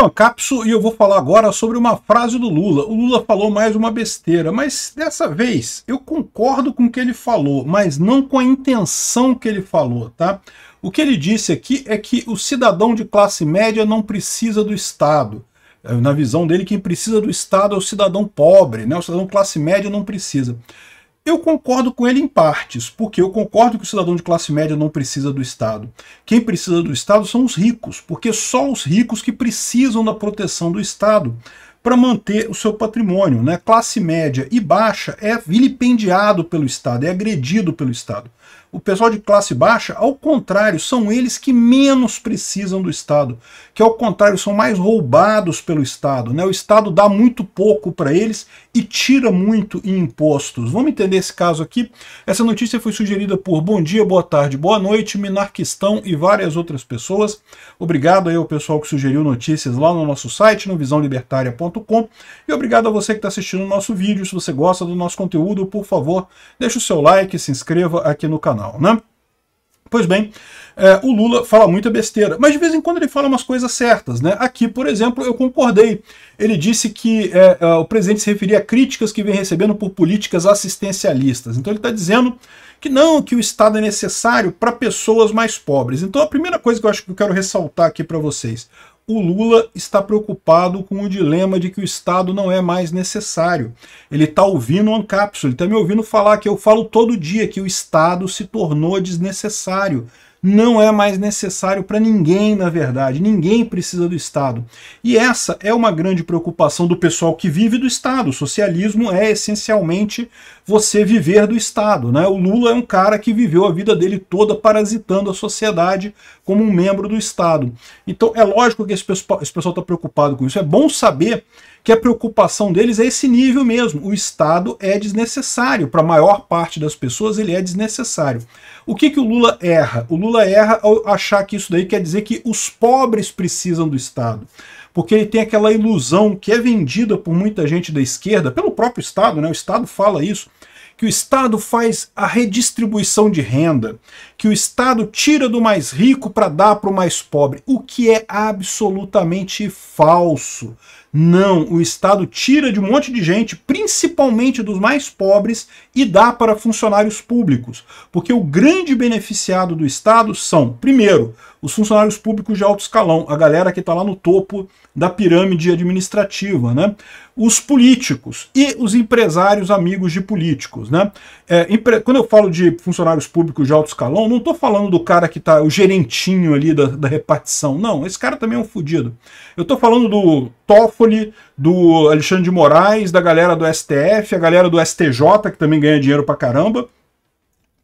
Então, Capso, e eu vou falar agora sobre uma frase do Lula. O Lula falou mais uma besteira, mas dessa vez eu concordo com o que ele falou, mas não com a intenção que ele falou, tá? O que ele disse aqui é que o cidadão de classe média não precisa do Estado. É, na visão dele, quem precisa do Estado é o cidadão pobre, né? O cidadão classe média não precisa. Eu concordo com ele em partes, porque eu concordo que o cidadão de classe média não precisa do Estado. Quem precisa do Estado são os ricos, porque só os ricos que precisam da proteção do Estado para manter o seu patrimônio. Né? Classe média e baixa é vilipendiado pelo Estado, é agredido pelo Estado o pessoal de classe baixa, ao contrário, são eles que menos precisam do Estado, que ao contrário são mais roubados pelo Estado. Né? O Estado dá muito pouco para eles e tira muito em impostos. Vamos entender esse caso aqui? Essa notícia foi sugerida por Bom Dia, Boa Tarde, Boa Noite, Minarquistão e várias outras pessoas. Obrigado aí ao pessoal que sugeriu notícias lá no nosso site, no visãolibertária.com. E obrigado a você que está assistindo o nosso vídeo. Se você gosta do nosso conteúdo, por favor, deixa o seu like, se inscreva aqui no canal né? Pois bem, é, o Lula fala muita besteira, mas de vez em quando ele fala umas coisas certas. Né? Aqui, por exemplo, eu concordei. Ele disse que é, é o presidente se referia a críticas que vem recebendo por políticas assistencialistas. Então ele está dizendo que não, que o Estado é necessário para pessoas mais pobres. Então a primeira coisa que eu acho que eu quero ressaltar aqui para vocês, o Lula está preocupado com o dilema de que o Estado não é mais necessário. Ele está ouvindo o Ancapsule, ele está me ouvindo falar que eu falo todo dia que o Estado se tornou desnecessário não é mais necessário para ninguém, na verdade. Ninguém precisa do Estado. E essa é uma grande preocupação do pessoal que vive do Estado. O socialismo é essencialmente você viver do Estado. Né? O Lula é um cara que viveu a vida dele toda parasitando a sociedade como um membro do Estado. Então é lógico que esse pessoal está preocupado com isso. É bom saber que a preocupação deles é esse nível mesmo. O Estado é desnecessário. Para a maior parte das pessoas, ele é desnecessário. O que, que o Lula erra? O Lula erra ao achar que isso daí quer dizer que os pobres precisam do Estado. Porque ele tem aquela ilusão que é vendida por muita gente da esquerda, pelo próprio Estado, né? o Estado fala isso, que o Estado faz a redistribuição de renda, que o Estado tira do mais rico para dar para o mais pobre, o que é absolutamente falso. Não, o Estado tira de um monte de gente, principalmente dos mais pobres, e dá para funcionários públicos. Porque o grande beneficiado do Estado são, primeiro, os funcionários públicos de alto escalão, a galera que está lá no topo da pirâmide administrativa, né? os políticos e os empresários amigos de políticos. Né? É, quando eu falo de funcionários públicos de alto escalão, não estou falando do cara que está, o gerentinho ali da, da, repartição, não, esse cara também é um fodido. Eu estou falando do Toffoli, do Alexandre de Moraes, da galera do STF, a galera do STJ, que também ganha dinheiro pra caramba,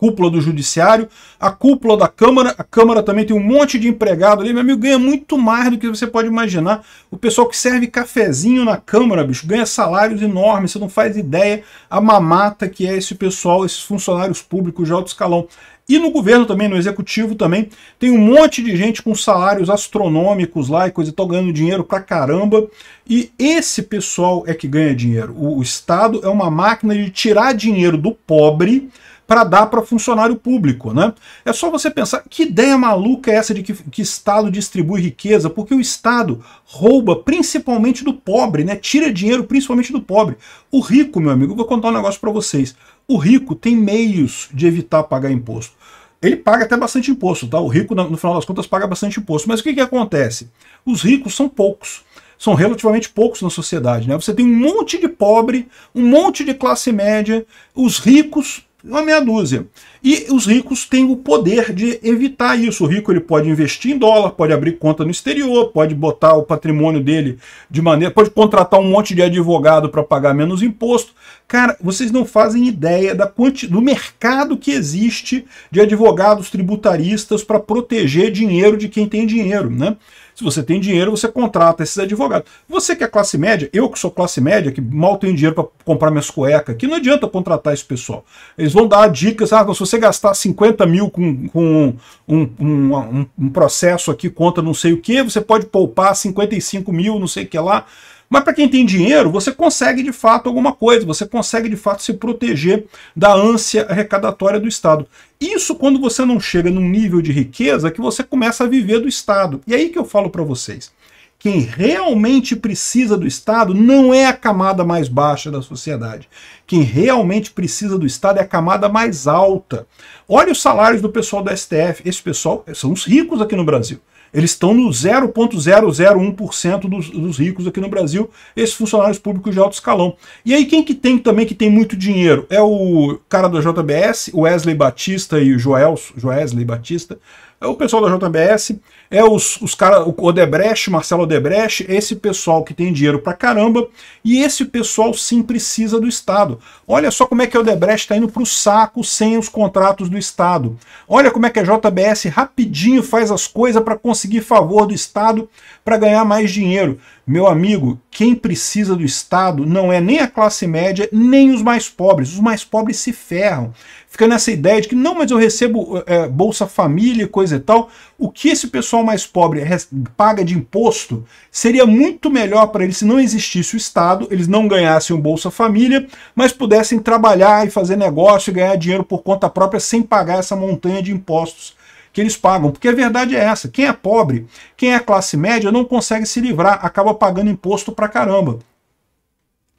cúpula do judiciário, a cúpula da Câmara, a Câmara também tem um monte de empregado ali, meu amigo, ganha muito mais do que você pode imaginar. O pessoal que serve cafezinho na Câmara, bicho, ganha salários enormes, você não faz ideia a mamata que é esse pessoal, esses funcionários públicos de alto escalão. E no governo também, no executivo também, tem um monte de gente com salários astronômicos lá e coisa e tal, ganhando dinheiro pra caramba. E esse pessoal é que ganha dinheiro. O, o Estado é uma máquina de tirar dinheiro do pobre para dar para funcionário público. Né? É só você pensar que ideia maluca é essa de que, que Estado distribui riqueza, porque o Estado rouba principalmente do pobre, né? tira dinheiro principalmente do pobre. O rico, meu amigo, vou contar um negócio para vocês. O rico tem meios de evitar pagar imposto ele paga até bastante imposto, tá? O rico, no final das contas, paga bastante imposto. Mas o que, que acontece? Os ricos são poucos. São relativamente poucos na sociedade, né? Você tem um monte de pobre, um monte de classe média, os ricos uma meia dúzia. E os ricos têm o poder de evitar isso. O rico ele pode investir em dólar, pode abrir conta no exterior, pode botar o patrimônio dele de maneira, pode contratar um monte de advogado para pagar menos imposto. Cara, vocês não fazem ideia da quanti... do mercado que existe de advogados tributaristas para proteger dinheiro de quem tem dinheiro, né? Se você tem dinheiro, você contrata esses advogados. Você que é classe média, eu que sou classe média, que mal tenho dinheiro para comprar minhas cuecas, que não adianta contratar esse pessoal. Eles vão dar dicas, ah, se você gastar 50 mil com, com um, um, um, um processo aqui contra não sei o que, você pode poupar 55 mil, não sei o que lá. Mas para quem tem dinheiro, você consegue de fato alguma coisa, você consegue de fato se proteger da ânsia arrecadatória do Estado. Isso quando você não chega num nível de riqueza que você começa a viver do Estado. E aí que eu falo para vocês. Quem realmente precisa do Estado não é a camada mais baixa da sociedade. Quem realmente precisa do Estado é a camada mais alta. Olha os salários do pessoal da STF. Esse pessoal são os ricos aqui no Brasil. Eles estão no 0,001% dos, dos ricos aqui no Brasil, esses funcionários públicos de alto escalão. E aí quem que tem também que tem muito dinheiro? É o cara da JBS, o Wesley Batista e o Joel, Joesley Batista, é o pessoal da JBS, é os, os caras, o Odebrecht, Marcelo Odebrecht, esse pessoal que tem dinheiro pra caramba, e esse pessoal sim precisa do Estado. Olha só como é que o Odebrecht está indo pro saco sem os contratos do Estado. Olha como é que a JBS rapidinho faz as coisas para conseguir favor do Estado, para ganhar mais dinheiro. Meu amigo, quem precisa do Estado não é nem a classe média, nem os mais pobres. Os mais pobres se ferram. Fica nessa ideia de que não, mas eu recebo é, Bolsa Família e coisa e tal. O que esse pessoal mais pobre paga de imposto seria muito melhor para eles se não existisse o Estado, eles não ganhassem o Bolsa Família, mas pudessem trabalhar e fazer negócio e ganhar dinheiro por conta própria sem pagar essa montanha de impostos que eles pagam. Porque a verdade é essa: quem é pobre, quem é classe média, não consegue se livrar, acaba pagando imposto pra caramba.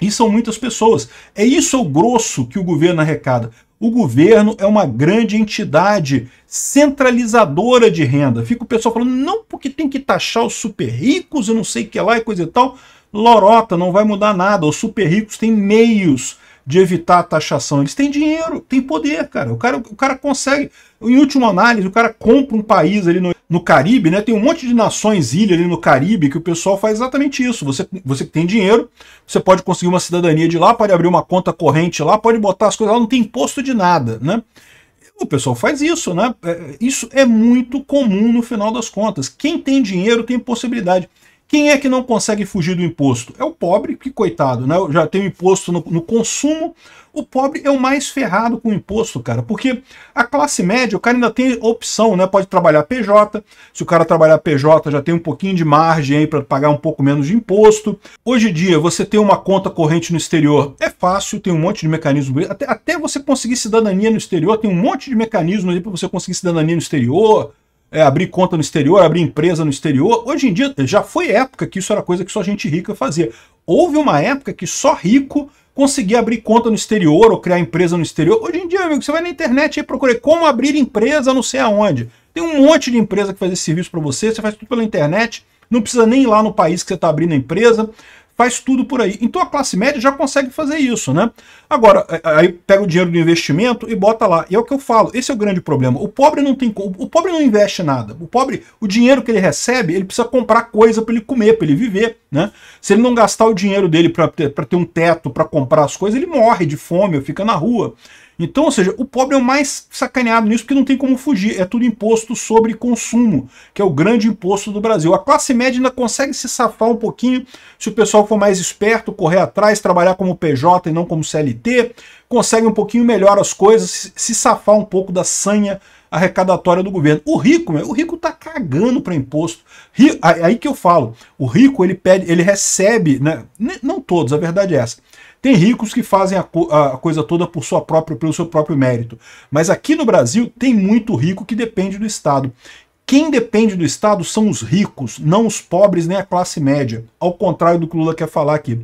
E são muitas pessoas. É isso o grosso que o governo arrecada. O governo é uma grande entidade centralizadora de renda. Fica o pessoal falando, não, porque tem que taxar os super ricos e não sei o que lá e coisa e tal. Lorota, não vai mudar nada. Os super ricos têm meios de evitar a taxação. Eles têm dinheiro, têm poder, cara. O cara, o cara consegue. Em última análise, o cara compra um país ali no, no Caribe, né? Tem um monte de nações, ilha ali no Caribe, que o pessoal faz exatamente isso. Você, você que tem dinheiro, você pode conseguir uma cidadania de lá, pode abrir uma conta corrente lá, pode botar as coisas lá, não tem imposto de nada, né? O pessoal faz isso, né? É, isso é muito comum no final das contas. Quem tem dinheiro tem possibilidade. Quem é que não consegue fugir do imposto? É o pobre, que coitado, né? Já tem o imposto no, no, consumo. O pobre é o mais ferrado com o imposto, cara, porque a classe média, o cara ainda tem opção, né? Pode trabalhar PJ. Se o cara trabalhar PJ, já tem um pouquinho de margem aí para pagar um pouco menos de imposto. Hoje em dia, você ter uma conta corrente no exterior é fácil, tem um monte de mecanismo. Até, até você conseguir cidadania no exterior, tem um monte de mecanismos aí para você conseguir cidadania no exterior é, abrir conta no exterior, abrir empresa no exterior. Hoje em dia já foi época que isso era coisa que só gente rica fazia. Houve uma época que só rico conseguia abrir conta no exterior ou criar empresa no exterior. Hoje em dia, amigo, você vai na internet e procura como abrir empresa não sei aonde. Tem um monte de empresa que faz esse serviço para você, você faz tudo pela internet, não precisa nem ir lá no país que você está abrindo a empresa faz tudo por aí. Então a classe média já consegue fazer isso, né? Agora, é, aí pega o dinheiro do investimento e bota lá. E é o que eu falo, esse é o grande problema. O pobre não tem o pobre não investe nada. O pobre, o dinheiro que ele recebe, ele precisa comprar coisa para ele comer, para ele viver, né? Se ele não gastar o dinheiro dele para ter, ter um teto, para comprar as coisas, ele morre de fome, ou fica na rua. Então, ou seja, o pobre é o mais sacaneado nisso porque não tem como fugir. É tudo imposto sobre consumo, que é o grande imposto do Brasil. A classe média ainda consegue se safar um pouquinho se o pessoal for mais esperto, correr atrás, trabalhar como PJ e não como CLT, consegue um pouquinho melhor as coisas, se safar um pouco da sanha arrecadatória do governo. O rico, o rico tá cagando para imposto. aí que eu falo, o rico ele pede, ele recebe, né? não todos, a verdade é essa. Tem ricos que fazem a, co a coisa toda por sua própria, pelo seu próprio mérito. Mas aqui no Brasil tem muito rico que depende do Estado. Quem depende do Estado são os ricos, não os pobres nem a classe média. Ao contrário do que o Lula quer falar aqui.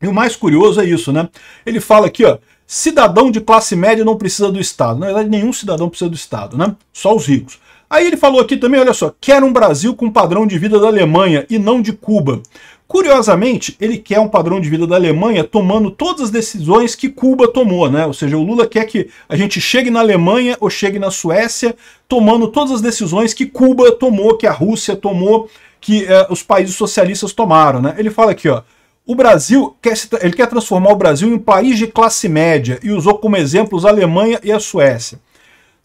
E o mais curioso é isso, né? Ele fala aqui, ó, cidadão de classe média não precisa do Estado. Na verdade, nenhum cidadão precisa do Estado, né? Só os ricos. Aí ele falou aqui também, olha só, quer um Brasil com padrão de vida da Alemanha e não de Cuba. Curiosamente, ele quer um padrão de vida da Alemanha tomando todas as decisões que Cuba tomou, né? Ou seja, o Lula quer que a gente chegue na Alemanha ou chegue na Suécia tomando todas as decisões que Cuba tomou, que a Rússia tomou, que eh, os países socialistas tomaram, né? Ele fala aqui, ó, o Brasil quer ele quer transformar o Brasil em um país de classe média e usou como exemplos a Alemanha e a Suécia.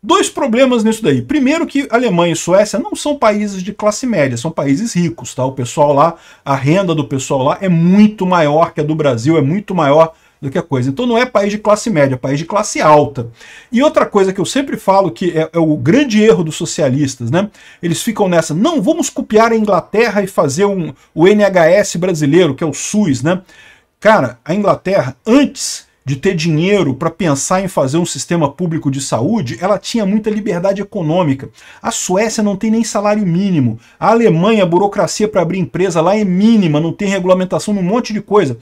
Dois problemas nisso daí. Primeiro que Alemanha e Suécia não são países de classe média, são países ricos, tá? O pessoal lá, a renda do pessoal lá é muito maior que a do Brasil, é muito maior do que a coisa. Então não é país de classe média, é país de classe alta. E outra coisa que eu sempre falo que é, é o grande erro dos socialistas, né? Eles ficam nessa, não, vamos copiar a Inglaterra e fazer um, o NHS brasileiro, que é o SUS, né? Cara, a Inglaterra, antes de ter dinheiro para pensar em fazer um sistema público de saúde, ela tinha muita liberdade econômica. A Suécia não tem nem salário mínimo. A Alemanha, a burocracia para abrir empresa lá é mínima, não tem regulamentação um monte de coisa.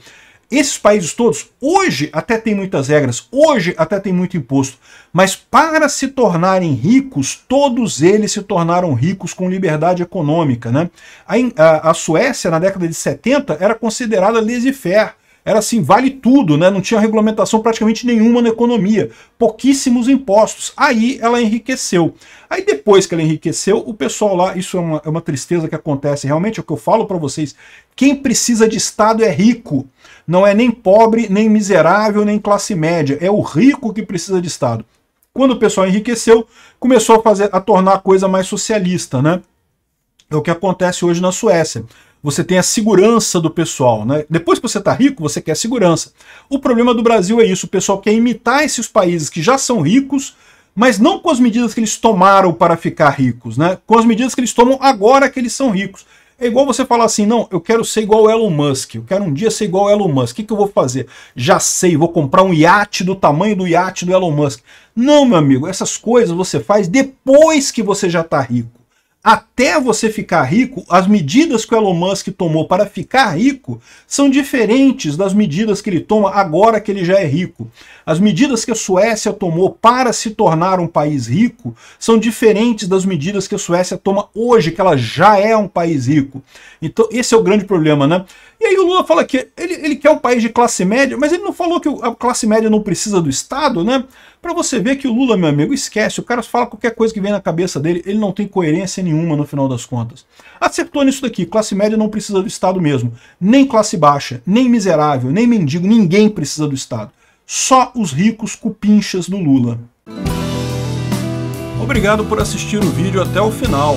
Esses países todos, hoje até tem muitas regras, hoje até tem muito imposto, mas para se tornarem ricos, todos eles se tornaram ricos com liberdade econômica. Né? A, a, a Suécia, na década de 70, era considerada laissez-faire era assim, vale tudo, né? Não tinha regulamentação praticamente nenhuma na economia, pouquíssimos impostos. Aí ela enriqueceu. Aí depois que ela enriqueceu, o pessoal lá, isso é uma, é uma tristeza que acontece, realmente é o que eu falo para vocês, quem precisa de Estado é rico, não é nem pobre, nem miserável, nem classe média, é o rico que precisa de Estado. Quando o pessoal enriqueceu, começou a, fazer, a tornar a coisa mais socialista, né? É o que acontece hoje na Suécia você tem a segurança do pessoal. Né? Depois que você está rico, você quer segurança. O problema do Brasil é isso: o pessoal quer imitar esses países que já são ricos, mas não com as medidas que eles tomaram para ficar ricos, né? com as medidas que eles tomam agora que eles são ricos. É igual você falar assim, não, eu quero ser igual o Elon Musk, eu quero um dia ser igual o Elon Musk, o que, que eu vou fazer? Já sei, vou comprar um iate do tamanho do iate do Elon Musk. Não, meu amigo, essas coisas você faz depois que você já está rico. Até você ficar rico, as medidas que o Elon Musk tomou para ficar rico são diferentes das medidas que ele toma agora que ele já é rico. As medidas que a Suécia tomou para se tornar um país rico são diferentes das medidas que a Suécia toma hoje, que ela já é um país rico. Então, esse é o grande problema, né? E aí o Lula fala que ele, ele quer um país de classe média, mas ele não falou que a classe média não precisa do Estado, né? Para você ver que o Lula, meu amigo, esquece. O cara fala qualquer coisa que vem na cabeça dele, ele não tem coerência nenhuma no final das contas. Acertou nisso daqui, classe média não precisa do Estado mesmo. Nem classe baixa, nem miserável, nem mendigo, ninguém precisa do Estado. Só os ricos cupinchas do Lula. Obrigado por assistir o vídeo até o final.